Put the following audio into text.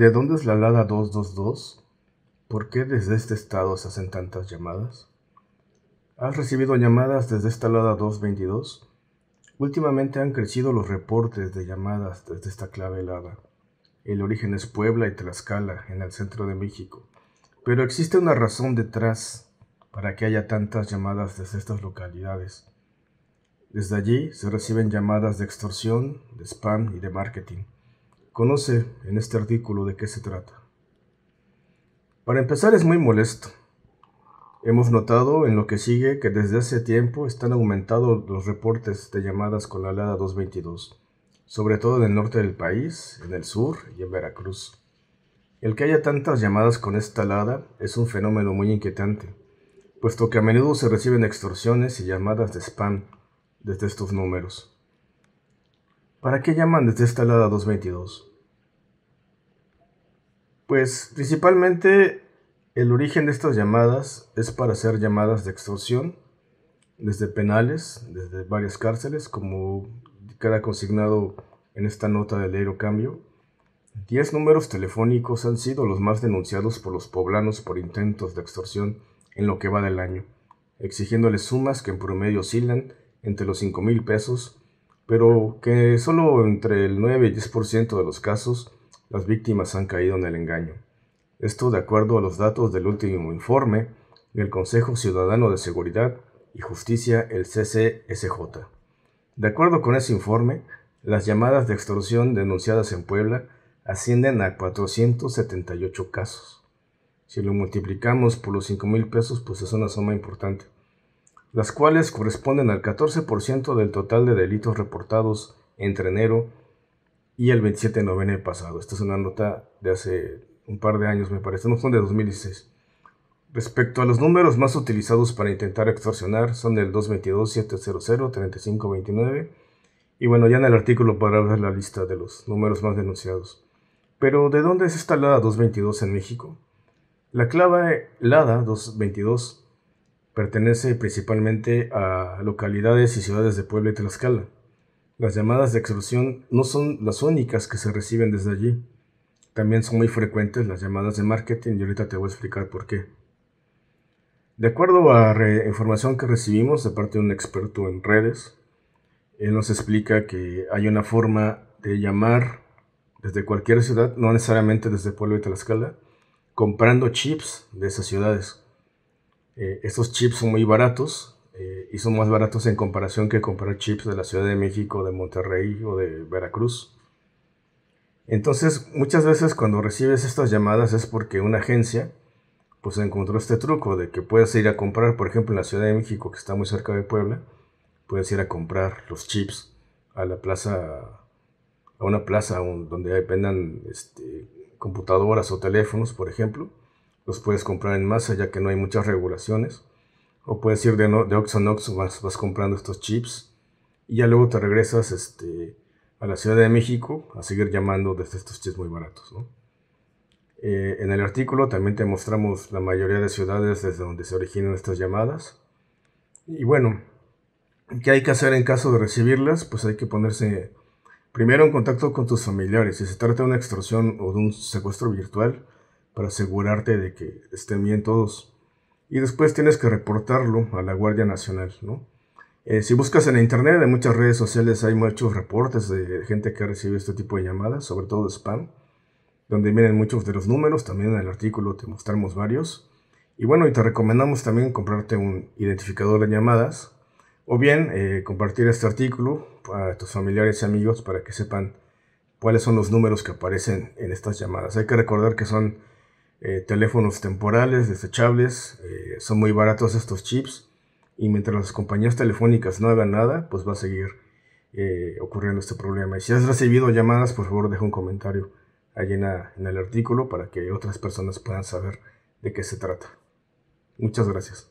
¿De dónde es la Lada 222? ¿Por qué desde este estado se hacen tantas llamadas? ¿Has recibido llamadas desde esta Lada 222? Últimamente han crecido los reportes de llamadas desde esta clave helada. El origen es Puebla y Tlaxcala, en el centro de México. Pero existe una razón detrás para que haya tantas llamadas desde estas localidades. Desde allí se reciben llamadas de extorsión, de spam y de marketing. Conoce en este artículo de qué se trata. Para empezar es muy molesto. Hemos notado en lo que sigue que desde hace tiempo están aumentados los reportes de llamadas con la Lada 222, sobre todo en el norte del país, en el sur y en Veracruz. El que haya tantas llamadas con esta Lada es un fenómeno muy inquietante, puesto que a menudo se reciben extorsiones y llamadas de spam desde estos números. ¿Para qué llaman desde esta lada 222? Pues principalmente el origen de estas llamadas es para hacer llamadas de extorsión desde penales, desde varias cárceles, como queda consignado en esta nota del Cambio. Diez números telefónicos han sido los más denunciados por los poblanos por intentos de extorsión en lo que va del año, exigiéndoles sumas que en promedio oscilan entre los 5 mil pesos pero que solo entre el 9 y 10% de los casos las víctimas han caído en el engaño. Esto de acuerdo a los datos del último informe del Consejo Ciudadano de Seguridad y Justicia, el CCSJ. De acuerdo con ese informe, las llamadas de extorsión denunciadas en Puebla ascienden a 478 casos. Si lo multiplicamos por los 5 mil pesos, pues es una suma importante las cuales corresponden al 14% del total de delitos reportados entre enero y el 27 de noviembre pasado. Esta es una nota de hace un par de años, me parece, no son de 2016. Respecto a los números más utilizados para intentar extorsionar, son el 222-700-3529. Y bueno, ya en el artículo para ver la lista de los números más denunciados. Pero, ¿de dónde es esta LADA 222 en México? La clave LADA 222 Pertenece principalmente a localidades y ciudades de Puebla y Tlaxcala. Las llamadas de extorsión no son las únicas que se reciben desde allí. También son muy frecuentes las llamadas de marketing y ahorita te voy a explicar por qué. De acuerdo a información que recibimos de parte de un experto en redes, él nos explica que hay una forma de llamar desde cualquier ciudad, no necesariamente desde Puebla y Tlaxcala, comprando chips de esas ciudades. Eh, estos chips son muy baratos eh, y son más baratos en comparación que comprar chips de la Ciudad de México, de Monterrey o de Veracruz. Entonces, muchas veces cuando recibes estas llamadas es porque una agencia pues encontró este truco de que puedes ir a comprar, por ejemplo, en la Ciudad de México, que está muy cerca de Puebla, puedes ir a comprar los chips a la plaza, a una plaza donde vendan este, computadoras o teléfonos, por ejemplo, los puedes comprar en masa ya que no hay muchas regulaciones. O puedes ir de, no, de Oxxo vas, comprando estos chips y ya luego te regresas este, a la Ciudad de México a seguir llamando desde estos chips muy baratos. ¿no? Eh, en el artículo también te mostramos la mayoría de ciudades desde donde se originan estas llamadas. Y bueno, ¿qué hay que hacer en caso de recibirlas? Pues hay que ponerse primero en contacto con tus familiares. Si se trata de una extorsión o de un secuestro virtual, para asegurarte de que estén bien todos. Y después tienes que reportarlo a la Guardia Nacional, ¿no? Eh, si buscas en internet, en muchas redes sociales hay muchos reportes de gente que ha recibido este tipo de llamadas, sobre todo spam, donde vienen muchos de los números, también en el artículo te mostramos varios. Y bueno, y te recomendamos también comprarte un identificador de llamadas, o bien eh, compartir este artículo a tus familiares y amigos para que sepan cuáles son los números que aparecen en estas llamadas. Hay que recordar que son eh, teléfonos temporales, desechables, eh, son muy baratos estos chips y mientras las compañías telefónicas no hagan nada, pues va a seguir eh, ocurriendo este problema. Y si has recibido llamadas, por favor deja un comentario allí en el artículo para que otras personas puedan saber de qué se trata. Muchas gracias.